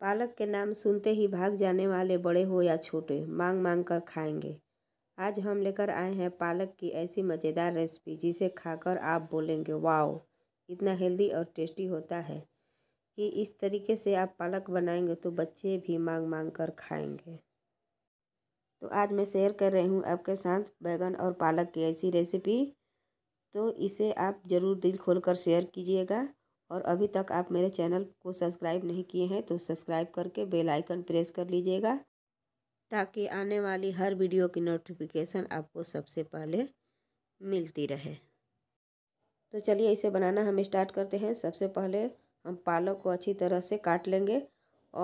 पालक के नाम सुनते ही भाग जाने वाले बड़े हो या छोटे मांग मांग कर खाएंगे आज हम लेकर आए हैं पालक की ऐसी मज़ेदार रेसिपी जिसे खाकर आप बोलेंगे वाओ इतना हेल्दी और टेस्टी होता है कि इस तरीके से आप पालक बनाएंगे तो बच्चे भी मांग मांग कर खाएंगे तो आज मैं शेयर कर रही हूँ आपके साथ बैगन और पालक की ऐसी रेसिपी तो इसे आप ज़रूर दिल खोलकर शेयर कीजिएगा और अभी तक आप मेरे चैनल को सब्सक्राइब नहीं किए हैं तो सब्सक्राइब करके बेल आइकन प्रेस कर लीजिएगा ताकि आने वाली हर वीडियो की नोटिफिकेशन आपको सबसे पहले मिलती रहे तो चलिए इसे बनाना हम स्टार्ट करते हैं सबसे पहले हम पालक को अच्छी तरह से काट लेंगे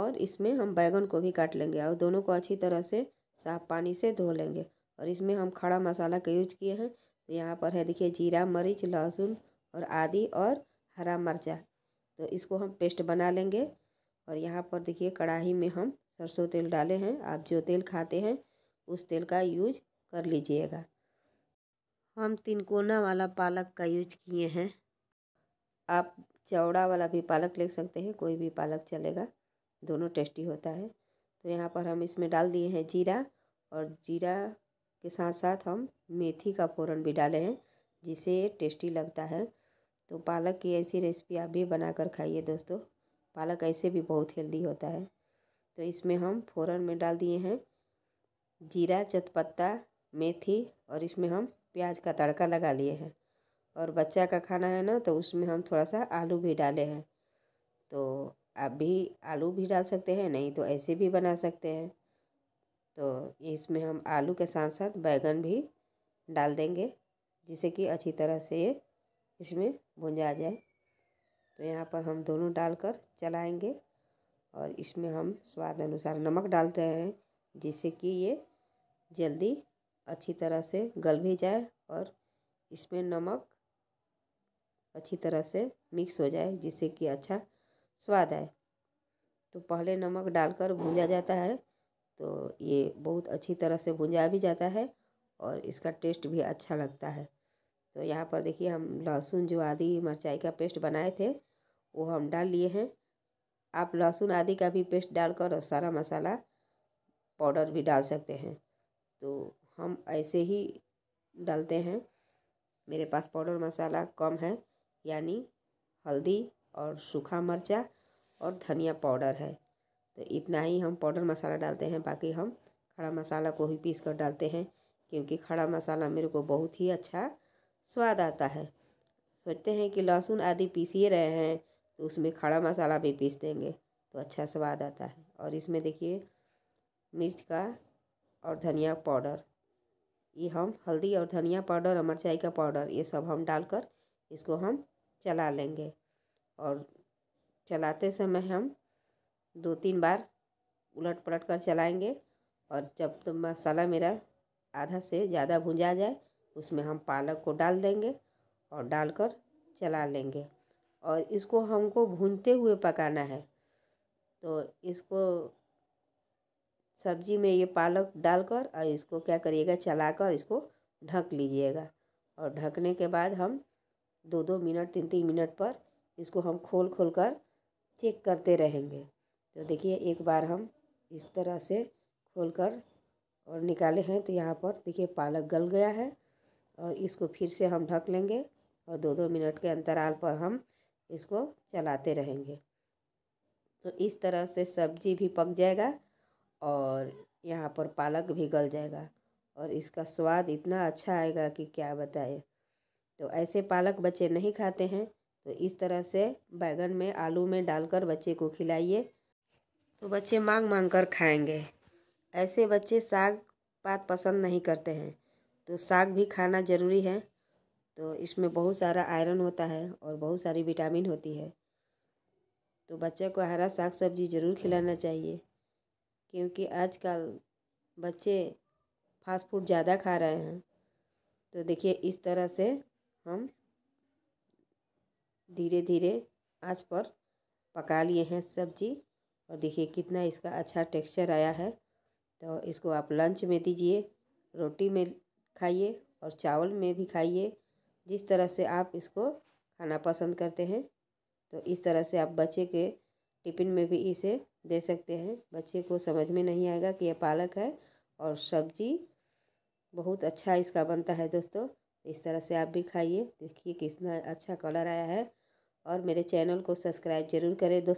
और इसमें हम बैंगन को भी काट लेंगे और दोनों को अच्छी तरह से साफ पानी से धो लेंगे और इसमें हम खड़ा मसाला का यूज किए हैं तो यहाँ पर है देखिए जीरा मरीच लहसुन और आदि और हरा मिर्चा तो इसको हम पेस्ट बना लेंगे और यहाँ पर देखिए कढ़ाई में हम सरसों तेल डाले हैं आप जो तेल खाते हैं उस तेल का यूज कर लीजिएगा हम कोना वाला पालक का यूज किए हैं आप चौड़ा वाला भी पालक ले सकते हैं कोई भी पालक चलेगा दोनों टेस्टी होता है तो यहाँ पर हम इसमें डाल दिए हैं जीरा और जीरा के साथ साथ हम मेथी का फ़ोरन भी डाले हैं जिसे टेस्टी लगता है तो पालक की ऐसी रेसिपी आप भी बना कर खाइए दोस्तों पालक ऐसे भी बहुत हेल्दी होता है तो इसमें हम फ़ौरन में डाल दिए हैं जीरा चतपत्ता मेथी और इसमें हम प्याज का तड़का लगा लिए हैं और बच्चा का खाना है ना तो उसमें हम थोड़ा सा आलू भी डाले हैं तो आप भी आलू भी डाल सकते हैं नहीं तो ऐसे भी बना सकते हैं तो इसमें हम आलू के साथ साथ बैगन भी डाल देंगे जिससे कि अच्छी तरह से ये इसमें भुंजा जाए तो यहाँ पर हम दोनों डालकर चलाएंगे और इसमें हम स्वाद अनुसार नमक डाल रहे हैं जिससे कि ये जल्दी अच्छी तरह से गल भी जाए और इसमें नमक अच्छी तरह से मिक्स हो जाए जिससे कि अच्छा स्वाद आए तो पहले नमक डालकर भूंजा जाता है तो ये बहुत अच्छी तरह से भुंजा भी जाता है और इसका टेस्ट भी अच्छा लगता है तो यहाँ पर देखिए हम लहसुन जो आदि मरचाई का पेस्ट बनाए थे वो हम डाल लिए हैं आप लहसुन आदि का भी पेस्ट डालकर और सारा मसाला पाउडर भी डाल सकते हैं तो हम ऐसे ही डालते हैं मेरे पास पाउडर मसाला कम है यानी हल्दी और सूखा मर्चा और धनिया पाउडर है तो इतना ही हम पाउडर मसाला डालते हैं बाकी हम खड़ा मसाला को ही पीस कर डालते हैं क्योंकि खड़ा मसाला मेरे को बहुत ही अच्छा स्वाद आता है सोचते हैं कि लहसुन आदि पीसिए रहे हैं तो उसमें खड़ा मसाला भी पीस देंगे तो अच्छा स्वाद आता है और इसमें देखिए मिर्च का और धनिया पाउडर ये हम हल्दी और धनिया पाउडर और मरचाई का पाउडर ये सब हम डालकर इसको हम चला लेंगे और चलाते समय हम दो तीन बार उलट पलट कर चलाएंगे और जब तो मसाला मेरा आधा से ज़्यादा भुंजा जाए उसमें हम पालक को डाल देंगे और डालकर चला लेंगे और इसको हमको भूनते हुए पकाना है तो इसको सब्जी में ये पालक डालकर और इसको क्या करिएगा चलाकर इसको ढक लीजिएगा और ढकने के बाद हम दो दो मिनट तीन तीन मिनट पर इसको हम खोल खोल कर चेक करते रहेंगे तो देखिए एक बार हम इस तरह से खोल कर और निकाले हैं तो यहाँ पर देखिए पालक गल गया है और इसको फिर से हम ढक लेंगे और दो दो मिनट के अंतराल पर हम इसको चलाते रहेंगे तो इस तरह से सब्जी भी पक जाएगा और यहाँ पर पालक भी गल जाएगा और इसका स्वाद इतना अच्छा आएगा कि क्या बताए तो ऐसे पालक बच्चे नहीं खाते हैं तो इस तरह से बैगन में आलू में डालकर बच्चे को खिलाइए तो बच्चे मांग मांग कर खाएंगे ऐसे बच्चे साग पात पसंद नहीं करते हैं तो साग भी खाना ज़रूरी है तो इसमें बहुत सारा आयरन होता है और बहुत सारी विटामिन होती है तो बच्चे को हरा साग सब्जी ज़रूर खिलाना चाहिए क्योंकि आजकल बच्चे फास्ट फूड ज़्यादा खा रहे हैं तो देखिए इस तरह से हम धीरे धीरे आज पर पका लिए हैं सब्जी और देखिए कितना इसका अच्छा टेक्सचर आया है तो इसको आप लंच में दीजिए रोटी में खाइए और चावल में भी खाइए जिस तरह से आप इसको खाना पसंद करते हैं तो इस तरह से आप बच्चे के टिफ़िन में भी इसे दे सकते हैं बच्चे को समझ में नहीं आएगा कि यह पालक है और सब्जी बहुत अच्छा इसका बनता है दोस्तों इस तरह से आप भी खाइए देखिए कितना अच्छा कलर आया है और मेरे चैनल को सब्सक्राइब ज़रूर करें दोस्तों